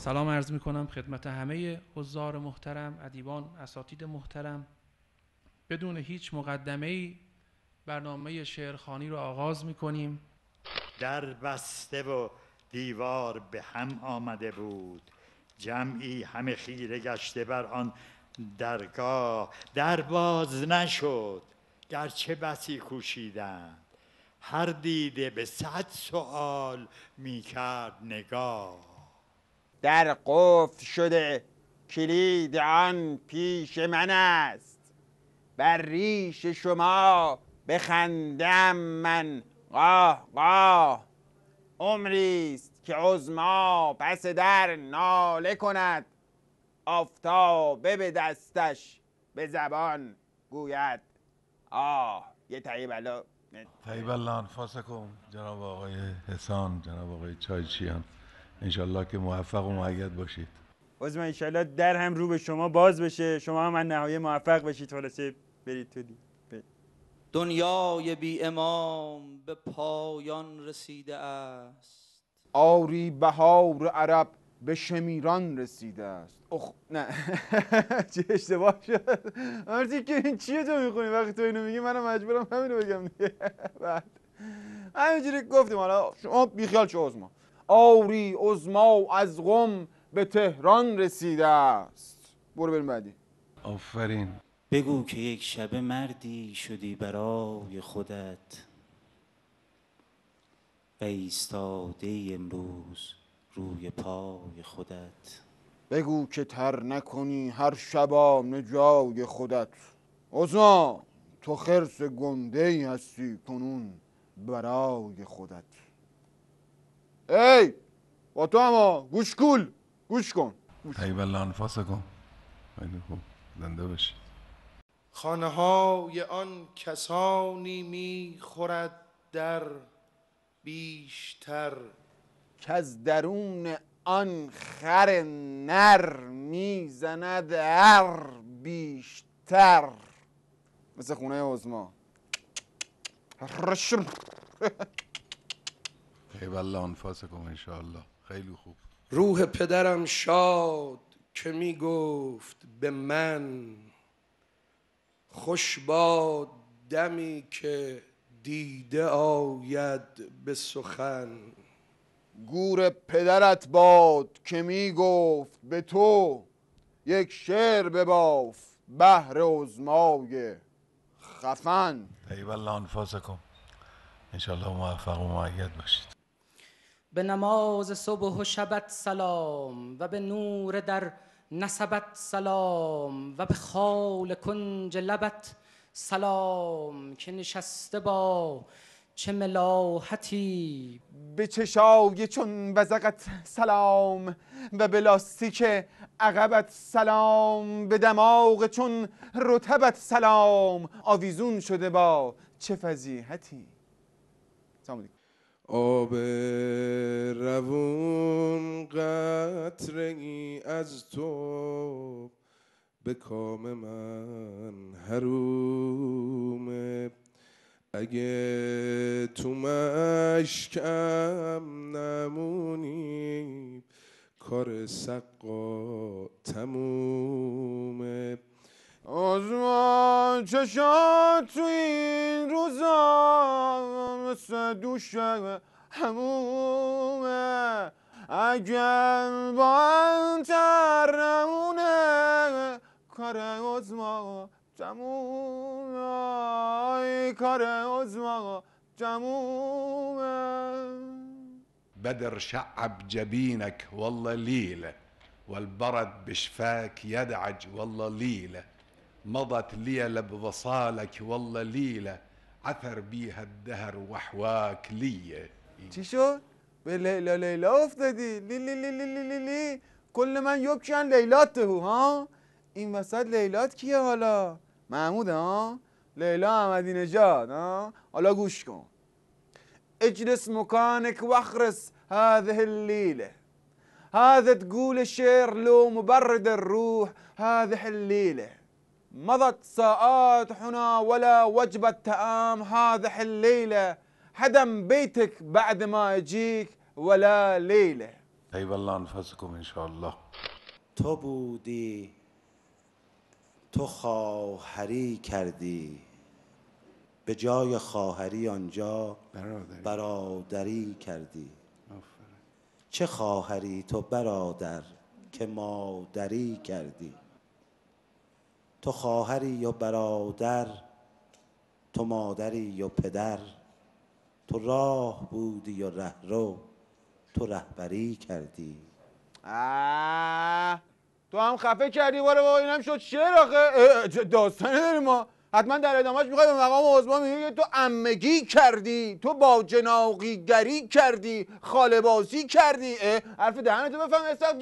سلام عرض می کنم خدمت همه حضار محترم ادیبان اساتید محترم بدون هیچ مقدمه ای برنامه شعرخانی رو آغاز می کنیم در بسته و دیوار به هم آمده بود جمعی همه خیره گشته بر آن درگاه در باز نشد گرچه بسی کوشیدند هر دیده به صد سوال میکرد نگاه در قفل شده کلید آن پیش من است بر ریش شما بخندم من قاه قاه عمریست است که عزما پس در ناله کند آفتابه به دستش به زبان گوید آه یه طیب الله طیب الله انفاسکم جناب آقای حسان جناب آقای چایچیان انشالله که موفق و معید باشید عزم انشالله در هم رو به شما باز بشه شما هم نهایه موفق بشید خلاصه برید تو دی. دنیای بی امام به پایان رسیده است آری بهار عرب به شمیران رسیده است اخ نه چه اشتباه شد مرسی که این چیه تو میخونی وقتی تو اینو میگی منم مجبورم همینو بگم دیگه بعد همینجوری گفتیم حالا شما بیخیال شو ما آری عزما از غم به تهران رسیده است برو بریم بعدی آفرین بگو که یک شبه مردی شدی برای خودت و ایستاده امروز روی پای خودت بگو که تر نکنی هر شبان جای خودت عزما تو خرس گنده هستی کنون برای خودت ای با تو اما گوشکول گوش کن ای بله انفاس کن خیلی خوب زنده باشی خانه های آن کسانی می خورد در بیشتر که از درون آن خر نر می زند هر بیشتر مثل خونه عزما ایوالله انفاسکم انشاءالله خیلی خوب روح پدرم شاد که می گفت به من خوش باد دمی که دیده آید به سخن گور پدرت باد که می گفت به تو یک شعر بباف بهر عزمای خفن ایوالله انفاسکم انشاءالله موفق و معید باشید به نماز صبح و شبت سلام و به نور در نسبت سلام و به خال کنج لبت سلام که نشسته با چه ملاحتی به چشای چون وزقت سلام و به لاستیک عقبت سلام به دماغ چون رتبت سلام آویزون شده با چه فضیحتی سلام آب روون قطره از تو به کام من حرومه اگه تو مشکم نمونی کار سقا تمومه آزمان چشات تو این روزا مثل دوش همومه اگر با انتر نمونه کار عزما تمومه کار ما تمومه بدر شعب جبینک والله لیله والبرد بشفاک یدعج والله لیله مضت ليلة بوصالك والله ليلة عثر بيها الدهر وحواك لي شو ليلى ليلى افتدي لي لي لي لي لي لي كل من يبكي عن ليلاته ها این وسط لیلات کیه حالا محمود ها لیلا احمدی نژاد ها حالا گوش کن اجلس مكانك واخرس هذه الليلة هذا تقول الشير لو مبرد الروح هذه الليله مضت ساعات حنا ولا وجبة تأم هذه الليلة حدم بيتك بعد ما يجيك ولا ليلة أي طيب والله أنفسكم إن شاء الله تو بودی تو خواهری کردی به جای خواهری آنجا برادری, برادری کردی آفره. چه خواهری تو برادر که مادری کردی تو خواهری یا برادر تو مادری یا پدر تو راه بودی یا رهرو تو رهبری کردی آه. تو هم خفه کردی واره بابا اینم شد شعر آخه داستانه داریم ما حتما در ادامهش میخوای به مقام عضوا میگه تو امگی کردی تو با گری کردی خالبازی کردی حرف تو بفهم استف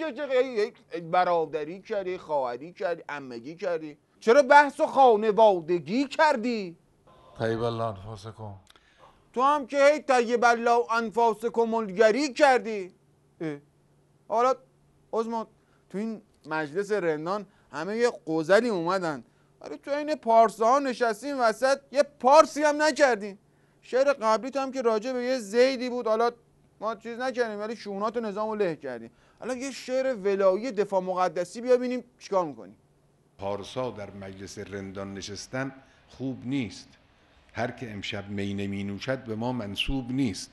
برادری کردی خواهری کردی امگی کردی چرا بحث و خانوادگی کردی طیب الله تو هم که هی طیب الله انفاسکم گری کردی حالا عزما تو این مجلس رندان همه یه قزلی اومدن ولی آره تو این پارسه ها نشستیم وسط یه پارسی هم نکردیم شعر قبلی هم که راجع به یه زیدی بود حالا ما چیز نکردیم ولی شونات و نظام رو له کردیم الان یه شعر ولایی دفاع مقدسی بیا ببینیم چیکار میکنیم پارسا در مجلس رندان نشستن خوب نیست هر که امشب می نوشد به ما منصوب نیست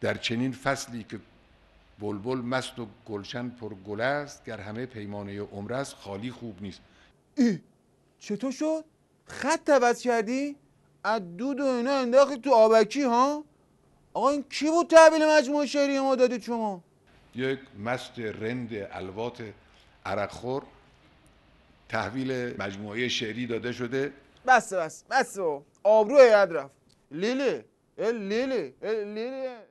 در چنین فصلی که بلبل مست و گلشن پر گل است گر همه پیمانه عمر است خالی خوب نیست چطور شد خط عوض کردی از دود و اینا انداختی تو آبکی ها آقا این کی بود تحویل مجموعه شعری ما دادید شما یک مست رند الوات عرقخور تحویل مجموعه شعری داده شده بس بس بس آبرو یاد رفت لیلی لیلی لیلی